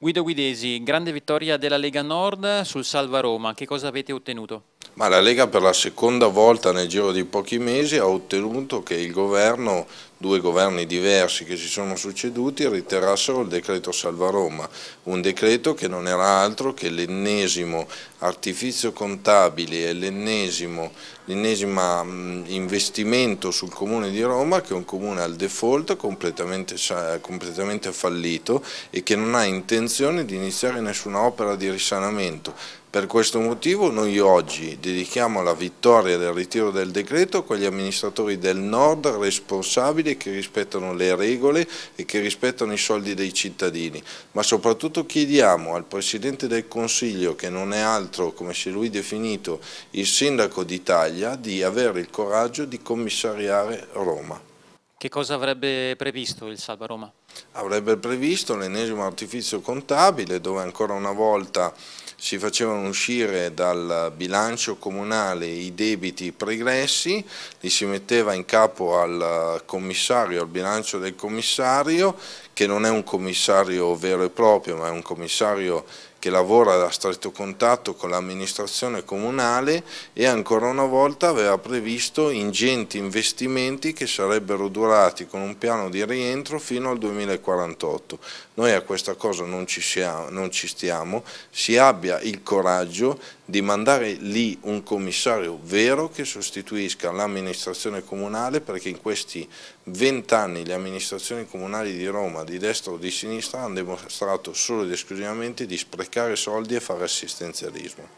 Guido Guidesi, grande vittoria della Lega Nord sul Salva Roma, che cosa avete ottenuto? ma la Lega per la seconda volta nel giro di pochi mesi ha ottenuto che il governo, due governi diversi che si sono succeduti, riterrassero il decreto Salva Roma, un decreto che non era altro che l'ennesimo artifizio contabile e l'ennesimo investimento sul comune di Roma che è un comune al default completamente, completamente fallito e che non ha intenzione di iniziare nessuna opera di risanamento per questo motivo noi oggi dedichiamo la vittoria del ritiro del decreto a quegli amministratori del Nord responsabili che rispettano le regole e che rispettano i soldi dei cittadini, ma soprattutto chiediamo al Presidente del Consiglio, che non è altro, come si è lui definito, il Sindaco d'Italia, di avere il coraggio di commissariare Roma. Che cosa avrebbe previsto il Salva Roma? Avrebbe previsto l'ennesimo artificio contabile dove ancora una volta si facevano uscire dal bilancio comunale i debiti pregressi, li si metteva in capo al commissario, al bilancio del commissario, che non è un commissario vero e proprio, ma è un commissario che lavora a stretto contatto con l'amministrazione comunale e ancora una volta aveva previsto ingenti investimenti che sarebbero durati con un piano di rientro fino al 2048. Noi a questa cosa non ci, siamo, non ci stiamo, si abbia il coraggio di mandare lì un commissario vero che sostituisca l'amministrazione comunale perché in questi vent'anni le amministrazioni comunali di Roma, di destra o di sinistra, hanno dimostrato solo ed esclusivamente di sprecare sprecare soldi e fare assistenzialismo.